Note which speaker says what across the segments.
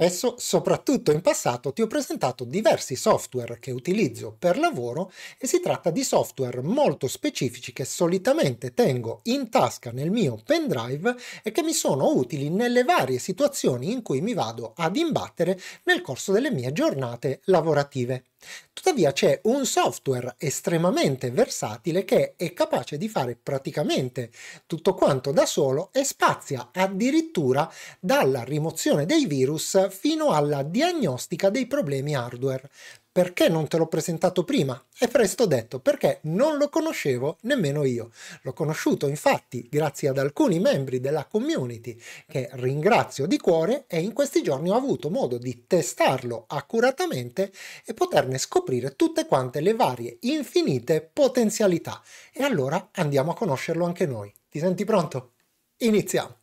Speaker 1: spesso, soprattutto in passato, ti ho presentato diversi software che utilizzo per lavoro e si tratta di software molto specifici che solitamente tengo in tasca nel mio pendrive e che mi sono utili nelle varie situazioni in cui mi vado ad imbattere nel corso delle mie giornate lavorative. Tuttavia c'è un software estremamente versatile che è capace di fare praticamente tutto quanto da solo e spazia addirittura dalla rimozione dei virus fino alla diagnostica dei problemi hardware perché non te l'ho presentato prima? È presto detto, perché non lo conoscevo nemmeno io. L'ho conosciuto infatti grazie ad alcuni membri della community che ringrazio di cuore e in questi giorni ho avuto modo di testarlo accuratamente e poterne scoprire tutte quante le varie infinite potenzialità. E allora andiamo a conoscerlo anche noi. Ti senti pronto? Iniziamo!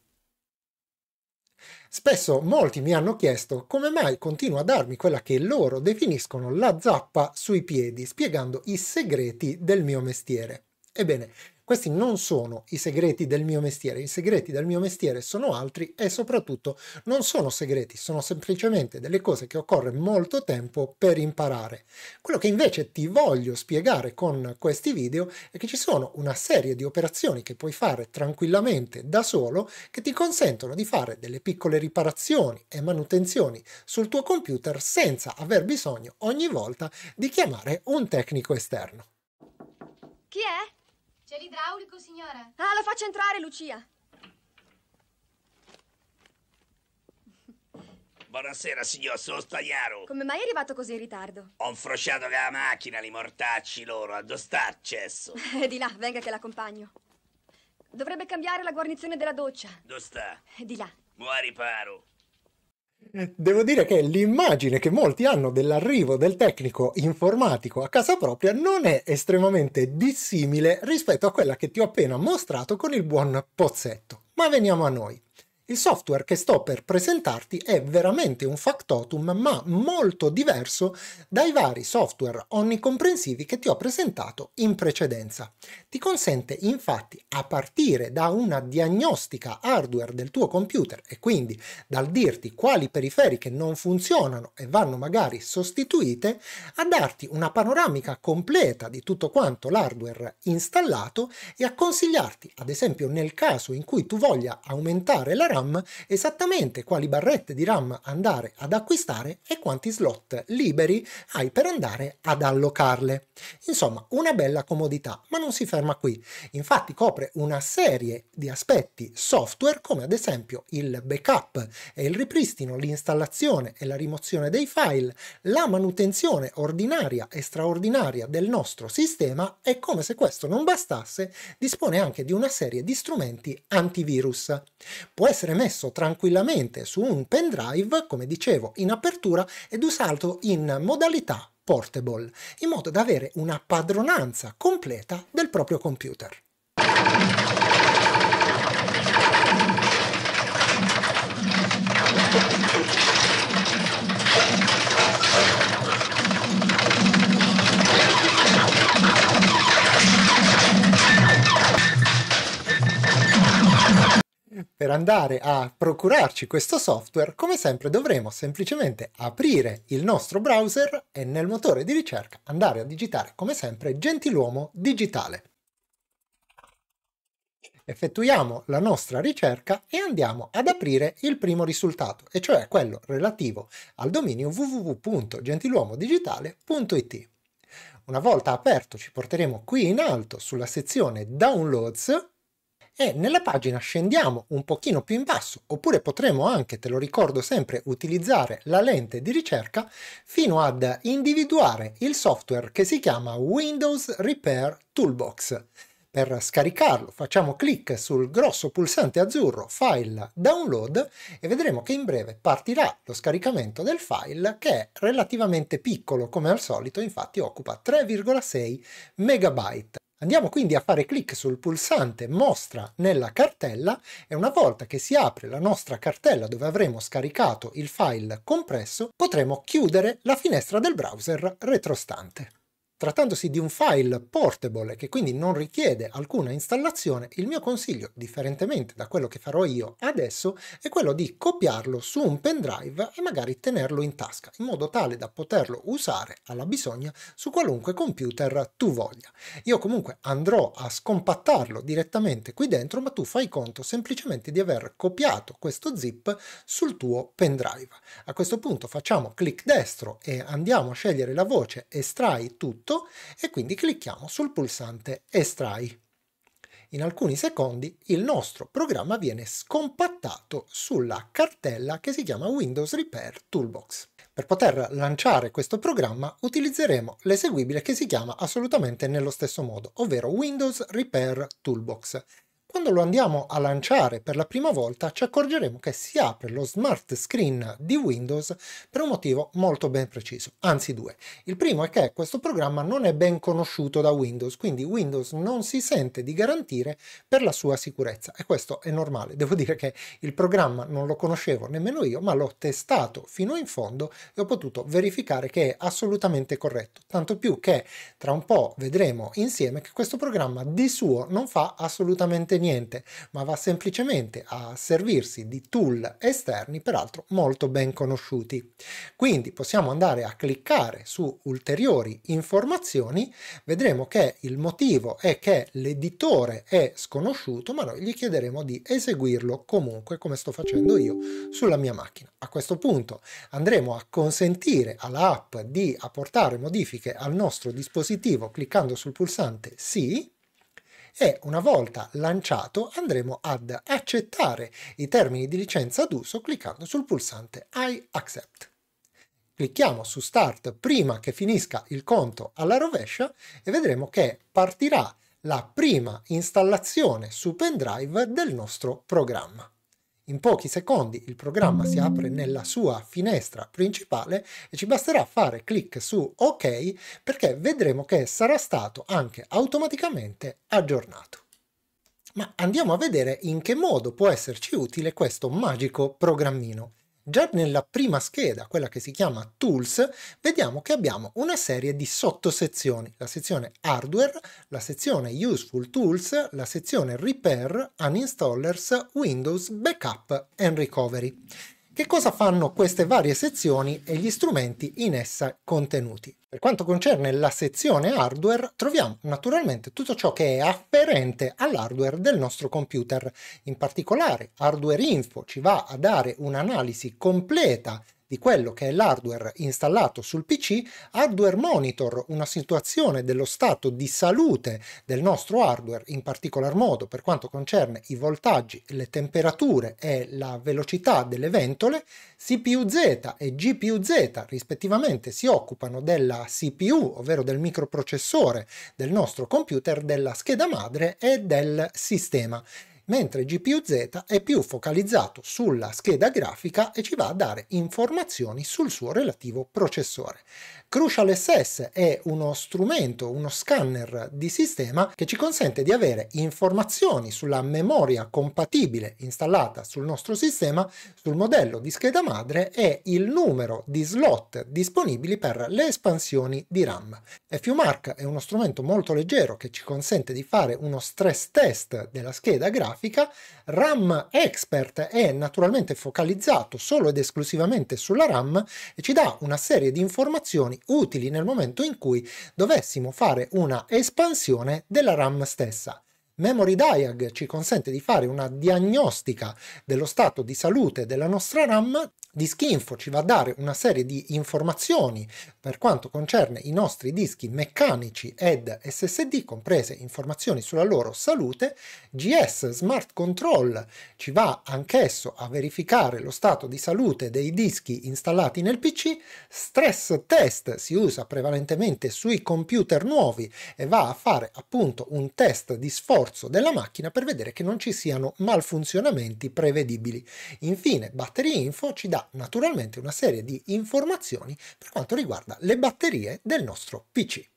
Speaker 1: Spesso molti mi hanno chiesto come mai continuo a darmi quella che loro definiscono la zappa sui piedi, spiegando i segreti del mio mestiere. Ebbene, questi non sono i segreti del mio mestiere, i segreti del mio mestiere sono altri e soprattutto non sono segreti, sono semplicemente delle cose che occorre molto tempo per imparare. Quello che invece ti voglio spiegare con questi video è che ci sono una serie di operazioni che puoi fare tranquillamente da solo che ti consentono di fare delle piccole riparazioni e manutenzioni sul tuo computer senza aver bisogno ogni volta di chiamare un tecnico esterno. Chi è? C'è l'idraulico, signora? Ah, la faccia entrare, Lucia. Buonasera, signor, sono Stagliaro. Come mai è arrivato così in ritardo? Ho infrociato la macchina, li mortacci loro, a dove sta accesso? di là, venga che l'accompagno. Dovrebbe cambiare la guarnizione della doccia. Dove sta? Di là. Buon riparo. Devo dire che l'immagine che molti hanno dell'arrivo del tecnico informatico a casa propria non è estremamente dissimile rispetto a quella che ti ho appena mostrato con il buon Pozzetto. Ma veniamo a noi. Il software che sto per presentarti è veramente un factotum, ma molto diverso dai vari software onnicomprensivi che ti ho presentato in precedenza. Ti consente infatti, a partire da una diagnostica hardware del tuo computer e quindi dal dirti quali periferiche non funzionano e vanno magari sostituite, a darti una panoramica completa di tutto quanto l'hardware installato e a consigliarti, ad esempio nel caso in cui tu voglia aumentare la RAM, esattamente quali barrette di RAM andare ad acquistare e quanti slot liberi hai per andare ad allocarle. Insomma, una bella comodità, ma non si ferma qui. Infatti copre una serie di aspetti software come ad esempio il backup e il ripristino, l'installazione e la rimozione dei file, la manutenzione ordinaria e straordinaria del nostro sistema e come se questo non bastasse dispone anche di una serie di strumenti antivirus. Può essere essere messo tranquillamente su un pendrive, come dicevo in apertura, ed usato in modalità portable, in modo da avere una padronanza completa del proprio computer. per andare a procurarci questo software, come sempre dovremo semplicemente aprire il nostro browser e nel motore di ricerca andare a digitare come sempre gentiluomo digitale. Effettuiamo la nostra ricerca e andiamo ad aprire il primo risultato, e cioè quello relativo al dominio www.gentiluomodigitale.it. Una volta aperto ci porteremo qui in alto sulla sezione Downloads e nella pagina scendiamo un pochino più in basso oppure potremo anche, te lo ricordo sempre, utilizzare la lente di ricerca fino ad individuare il software che si chiama Windows Repair Toolbox. Per scaricarlo facciamo clic sul grosso pulsante azzurro File Download e vedremo che in breve partirà lo scaricamento del file che è relativamente piccolo come al solito, infatti occupa 3,6 MB. Andiamo quindi a fare clic sul pulsante mostra nella cartella e una volta che si apre la nostra cartella dove avremo scaricato il file compresso potremo chiudere la finestra del browser retrostante. Trattandosi di un file portable che quindi non richiede alcuna installazione, il mio consiglio, differentemente da quello che farò io adesso, è quello di copiarlo su un pendrive e magari tenerlo in tasca, in modo tale da poterlo usare alla bisogna su qualunque computer tu voglia. Io comunque andrò a scompattarlo direttamente qui dentro, ma tu fai conto semplicemente di aver copiato questo zip sul tuo pendrive. A questo punto facciamo clic destro e andiamo a scegliere la voce, estrai tutto tutto e quindi clicchiamo sul pulsante Estrai. In alcuni secondi il nostro programma viene scompattato sulla cartella che si chiama Windows Repair Toolbox. Per poter lanciare questo programma utilizzeremo l'eseguibile che si chiama assolutamente nello stesso modo, ovvero Windows Repair Toolbox, quando lo andiamo a lanciare per la prima volta ci accorgeremo che si apre lo smart screen di Windows per un motivo molto ben preciso, anzi due. Il primo è che questo programma non è ben conosciuto da Windows, quindi Windows non si sente di garantire per la sua sicurezza e questo è normale. Devo dire che il programma non lo conoscevo nemmeno io, ma l'ho testato fino in fondo e ho potuto verificare che è assolutamente corretto, tanto più che tra un po' vedremo insieme che questo programma di suo non fa assolutamente niente niente, ma va semplicemente a servirsi di tool esterni, peraltro molto ben conosciuti. Quindi possiamo andare a cliccare su ulteriori informazioni, vedremo che il motivo è che l'editore è sconosciuto, ma noi gli chiederemo di eseguirlo comunque come sto facendo io sulla mia macchina. A questo punto andremo a consentire alla app di apportare modifiche al nostro dispositivo cliccando sul pulsante sì e una volta lanciato andremo ad accettare i termini di licenza d'uso cliccando sul pulsante I accept. Clicchiamo su Start prima che finisca il conto alla rovescia e vedremo che partirà la prima installazione su pendrive del nostro programma. In pochi secondi il programma si apre nella sua finestra principale e ci basterà fare clic su OK perché vedremo che sarà stato anche automaticamente aggiornato. Ma andiamo a vedere in che modo può esserci utile questo magico programmino. Già nella prima scheda, quella che si chiama Tools, vediamo che abbiamo una serie di sottosezioni, la sezione Hardware, la sezione Useful Tools, la sezione Repair, Uninstallers, Windows, Backup and Recovery. Che cosa fanno queste varie sezioni e gli strumenti in essa contenuti? Per quanto concerne la sezione hardware, troviamo naturalmente tutto ciò che è afferente all'hardware del nostro computer. In particolare, Hardware Info ci va a dare un'analisi completa di quello che è l'hardware installato sul PC, Hardware Monitor, una situazione dello stato di salute del nostro hardware, in particolar modo per quanto concerne i voltaggi, le temperature e la velocità delle ventole, CPU Z e GPU Z rispettivamente si occupano della CPU, ovvero del microprocessore del nostro computer, della scheda madre e del sistema mentre GPU-Z è più focalizzato sulla scheda grafica e ci va a dare informazioni sul suo relativo processore. Crucial SS è uno strumento, uno scanner di sistema che ci consente di avere informazioni sulla memoria compatibile installata sul nostro sistema, sul modello di scheda madre e il numero di slot disponibili per le espansioni di RAM. FUMark è uno strumento molto leggero che ci consente di fare uno stress test della scheda grafica grafica, RAM Expert è naturalmente focalizzato solo ed esclusivamente sulla RAM e ci dà una serie di informazioni utili nel momento in cui dovessimo fare una espansione della RAM stessa. Memory Diag ci consente di fare una diagnostica dello stato di salute della nostra RAM. Dischinfo ci va a dare una serie di informazioni per quanto concerne i nostri dischi meccanici ed SSD, comprese informazioni sulla loro salute. GS Smart Control ci va anch'esso a verificare lo stato di salute dei dischi installati nel PC. Stress Test si usa prevalentemente sui computer nuovi e va a fare appunto un test di sforzo sforzo della macchina per vedere che non ci siano malfunzionamenti prevedibili. Infine, Battery Info ci dà naturalmente una serie di informazioni per quanto riguarda le batterie del nostro PC.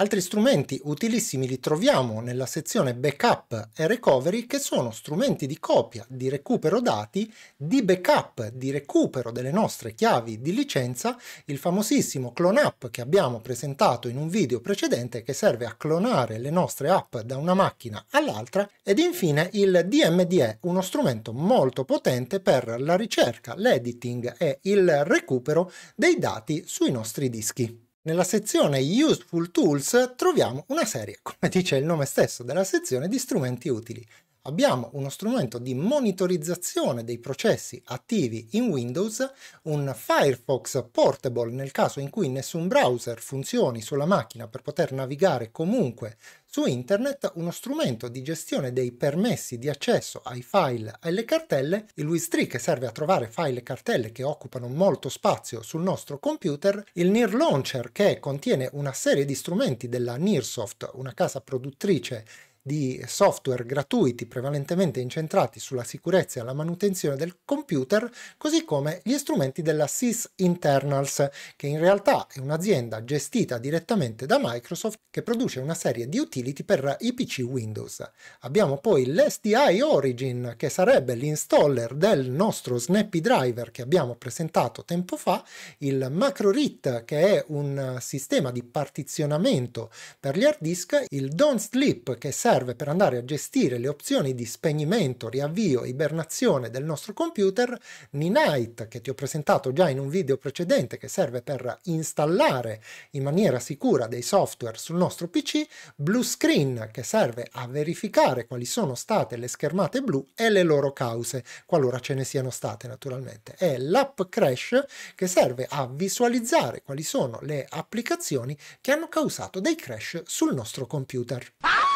Speaker 1: Altri strumenti utilissimi li troviamo nella sezione Backup e Recovery che sono strumenti di copia, di recupero dati, di backup, di recupero delle nostre chiavi di licenza, il famosissimo clone app che abbiamo presentato in un video precedente che serve a clonare le nostre app da una macchina all'altra ed infine il DMDE, uno strumento molto potente per la ricerca, l'editing e il recupero dei dati sui nostri dischi. Nella sezione Useful Tools troviamo una serie, come dice il nome stesso della sezione, di strumenti utili. Abbiamo uno strumento di monitorizzazione dei processi attivi in Windows, un Firefox portable nel caso in cui nessun browser funzioni sulla macchina per poter navigare comunque su internet uno strumento di gestione dei permessi di accesso ai file e alle cartelle, il WIS3 che serve a trovare file e cartelle che occupano molto spazio sul nostro computer, il NIR Launcher che contiene una serie di strumenti della NIRSoft, una casa produttrice di software gratuiti prevalentemente incentrati sulla sicurezza e la manutenzione del computer, così come gli strumenti della SIS Internals, che in realtà è un'azienda gestita direttamente da Microsoft che produce una serie di utility per i PC Windows. Abbiamo poi l'SDI Origin, che sarebbe l'installer del nostro Snappy Driver che abbiamo presentato tempo fa, il MacroRit, che è un sistema di partizionamento per gli hard disk, il Don't Sleep, che serve serve per andare a gestire le opzioni di spegnimento, riavvio, ibernazione del nostro computer, Ninite che ti ho presentato già in un video precedente che serve per installare in maniera sicura dei software sul nostro PC, Blue Screen che serve a verificare quali sono state le schermate blu e le loro cause, qualora ce ne siano state naturalmente, e l'app Crash che serve a visualizzare quali sono le applicazioni che hanno causato dei crash sul nostro computer. Ah!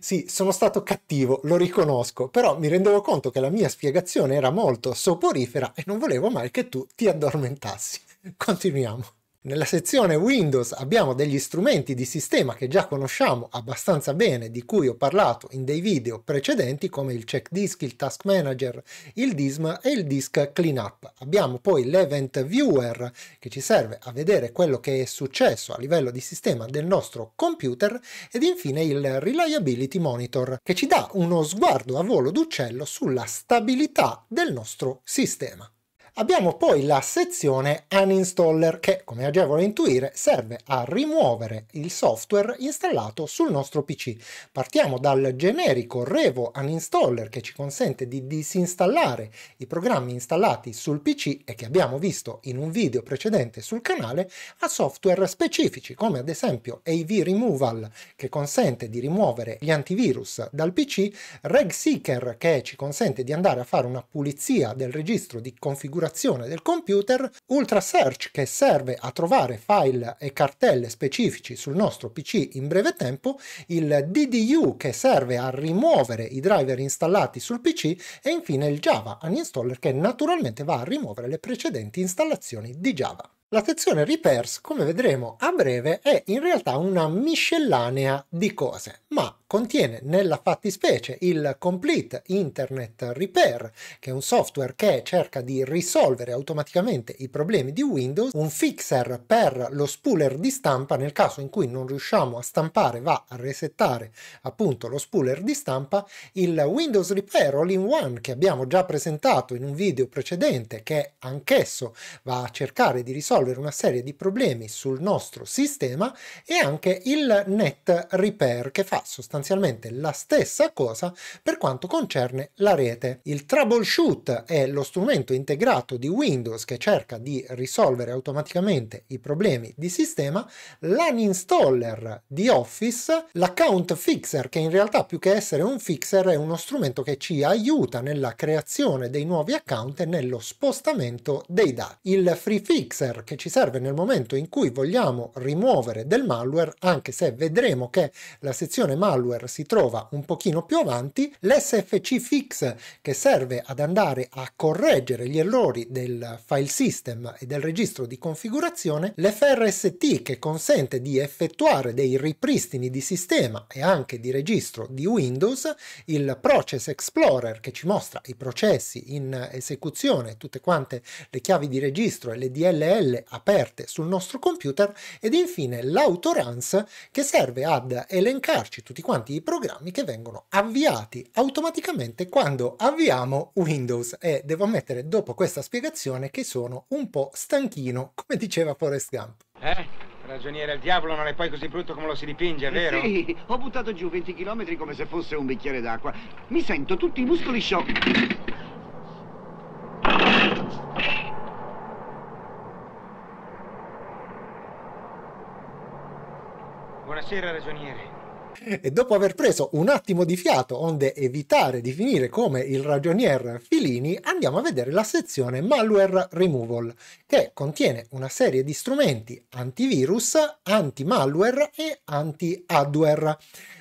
Speaker 1: Sì, sono stato cattivo, lo riconosco, però mi rendevo conto che la mia spiegazione era molto soporifera e non volevo mai che tu ti addormentassi. Continuiamo. Nella sezione Windows abbiamo degli strumenti di sistema che già conosciamo abbastanza bene, di cui ho parlato in dei video precedenti come il Check Disk, il Task Manager, il DISM e il Disk Cleanup. Abbiamo poi l'Event Viewer che ci serve a vedere quello che è successo a livello di sistema del nostro computer ed infine il Reliability Monitor che ci dà uno sguardo a volo d'uccello sulla stabilità del nostro sistema. Abbiamo poi la sezione Uninstaller che, come è agevole intuire, serve a rimuovere il software installato sul nostro PC. Partiamo dal generico Revo Uninstaller che ci consente di disinstallare i programmi installati sul PC e che abbiamo visto in un video precedente sul canale a software specifici come ad esempio AV Removal che consente di rimuovere gli antivirus dal PC, Reg Seeker che ci consente di andare a fare una pulizia del registro di configurazione configurazione del computer, UltraSearch che serve a trovare file e cartelle specifici sul nostro PC in breve tempo, il DDU che serve a rimuovere i driver installati sul PC e infine il Java Uninstaller che naturalmente va a rimuovere le precedenti installazioni di Java. La sezione repairs, come vedremo a breve, è in realtà una miscellanea di cose, ma contiene nella fattispecie il Complete Internet Repair, che è un software che cerca di risolvere automaticamente i problemi di Windows, un fixer per lo spooler di stampa, nel caso in cui non riusciamo a stampare va a resettare appunto lo spooler di stampa, il Windows Repair All-in-One che abbiamo già presentato in un video precedente, che anch'esso va a cercare di risolvere risolvere una serie di problemi sul nostro sistema e anche il net repair che fa sostanzialmente la stessa cosa per quanto concerne la rete. Il troubleshoot è lo strumento integrato di Windows che cerca di risolvere automaticamente i problemi di sistema, l'uninstaller di Office, l'account fixer che in realtà più che essere un fixer è uno strumento che ci aiuta nella creazione dei nuovi account e nello spostamento dei dati. Il free fixer che ci serve nel momento in cui vogliamo rimuovere del malware, anche se vedremo che la sezione malware si trova un pochino più avanti, l'SFC fix che serve ad andare a correggere gli errori del file system e del registro di configurazione, l'FRST che consente di effettuare dei ripristini di sistema e anche di registro di Windows, il Process Explorer che ci mostra i processi in esecuzione, tutte quante le chiavi di registro e le DLL quelle aperte sul nostro computer ed infine l'autoruns che serve ad elencarci tutti quanti i programmi che vengono avviati automaticamente quando avviamo Windows e devo ammettere dopo questa spiegazione che sono un po' stanchino come diceva Forrest Gump. Eh? Ragioniere, il diavolo non è poi così brutto come lo si dipinge, eh vero? sì, ho buttato giù 20 km come se fosse un bicchiere d'acqua. Mi sento tutti i muscoli sciocchi. Buonasera, ragioniere. E dopo aver preso un attimo di fiato, onde evitare di finire come il ragionier Filini, andiamo a vedere la sezione Malware Removal, che contiene una serie di strumenti antivirus, anti-malware e anti-adware.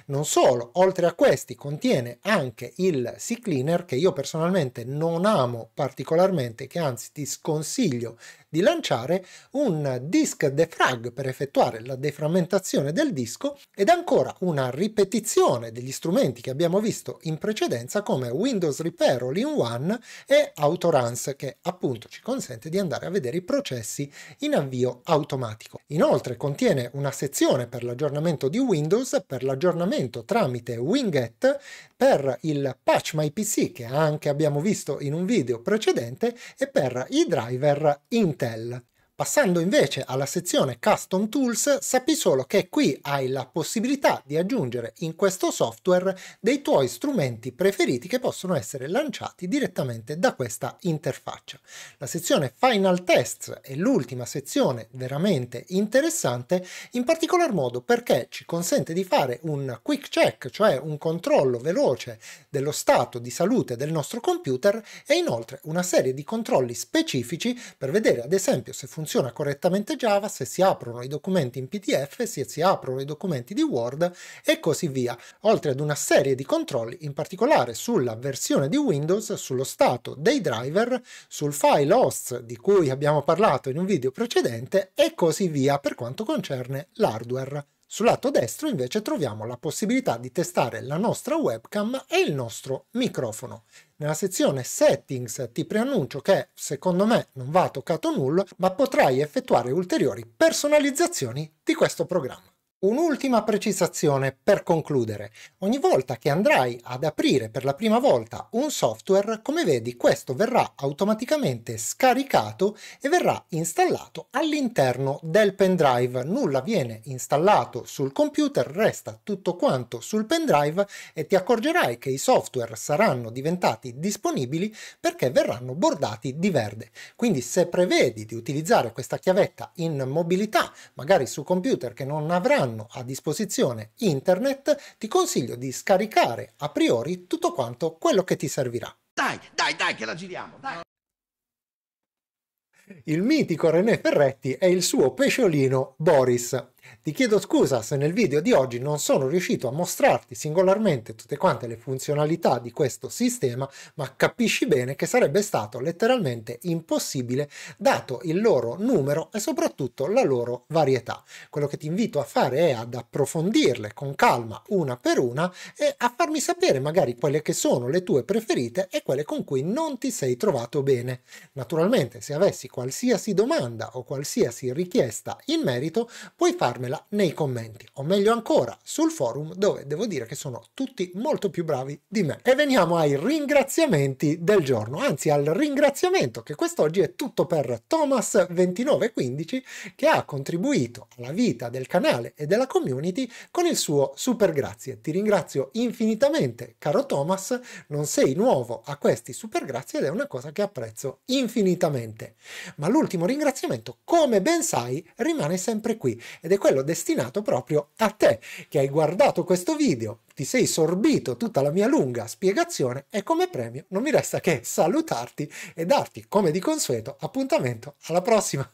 Speaker 1: Non solo, oltre a questi contiene anche il Sea Cleaner che io personalmente non amo particolarmente, che anzi ti sconsiglio di lanciare, un disk defrag per effettuare la deframmentazione del disco ed ancora una ripetizione degli strumenti che abbiamo visto in precedenza come Windows Repair All in One e Autoruns che appunto ci consente di andare a vedere i processi in avvio automatico. Inoltre contiene una sezione per l'aggiornamento di Windows, per l'aggiornamento aggiornamento tramite Winget per il patch My PC che anche abbiamo visto in un video precedente e per i driver Intel. Passando invece alla sezione Custom Tools, sappi solo che qui hai la possibilità di aggiungere in questo software dei tuoi strumenti preferiti che possono essere lanciati direttamente da questa interfaccia. La sezione Final Tests è l'ultima sezione veramente interessante, in particolar modo perché ci consente di fare un quick check, cioè un controllo veloce dello stato di salute del nostro computer e inoltre una serie di controlli specifici per vedere ad esempio se funziona funziona correttamente Java se si aprono i documenti in PDF, se si aprono i documenti di Word e così via, oltre ad una serie di controlli in particolare sulla versione di Windows, sullo stato dei driver, sul file host di cui abbiamo parlato in un video precedente e così via per quanto concerne l'hardware. Sul lato destro invece troviamo la possibilità di testare la nostra webcam e il nostro microfono. Nella sezione Settings ti preannuncio che secondo me non va toccato nulla, ma potrai effettuare ulteriori personalizzazioni di questo programma. Un'ultima precisazione per concludere. Ogni volta che andrai ad aprire per la prima volta un software, come vedi questo verrà automaticamente scaricato e verrà installato all'interno del pendrive. Nulla viene installato sul computer, resta tutto quanto sul pendrive e ti accorgerai che i software saranno diventati disponibili perché verranno bordati di verde. Quindi se prevedi di utilizzare questa chiavetta in mobilità, magari su computer che non avranno hanno a disposizione internet, ti consiglio di scaricare a priori tutto quanto quello che ti servirà. Dai, dai, dai che la giriamo, dai! Il mitico René Ferretti e il suo pesciolino Boris, ti chiedo scusa se nel video di oggi non sono riuscito a mostrarti singolarmente tutte quante le funzionalità di questo sistema, ma capisci bene che sarebbe stato letteralmente impossibile dato il loro numero e soprattutto la loro varietà. Quello che ti invito a fare è ad approfondirle con calma una per una e a farmi sapere magari quelle che sono le tue preferite e quelle con cui non ti sei trovato bene. Naturalmente se avessi qualsiasi domanda o qualsiasi richiesta in merito puoi farmela dirmela nei commenti o meglio ancora sul forum dove devo dire che sono tutti molto più bravi di me. E veniamo ai ringraziamenti del giorno, anzi al ringraziamento che quest'oggi è tutto per Thomas2915 che ha contribuito alla vita del canale e della community con il suo super grazie. Ti ringrazio infinitamente caro Thomas, non sei nuovo a questi super grazie ed è una cosa che apprezzo infinitamente. Ma l'ultimo ringraziamento come ben sai rimane sempre qui ed è quello destinato proprio a te che hai guardato questo video, ti sei sorbito tutta la mia lunga spiegazione e come premio non mi resta che salutarti e darti, come di consueto, appuntamento alla prossima.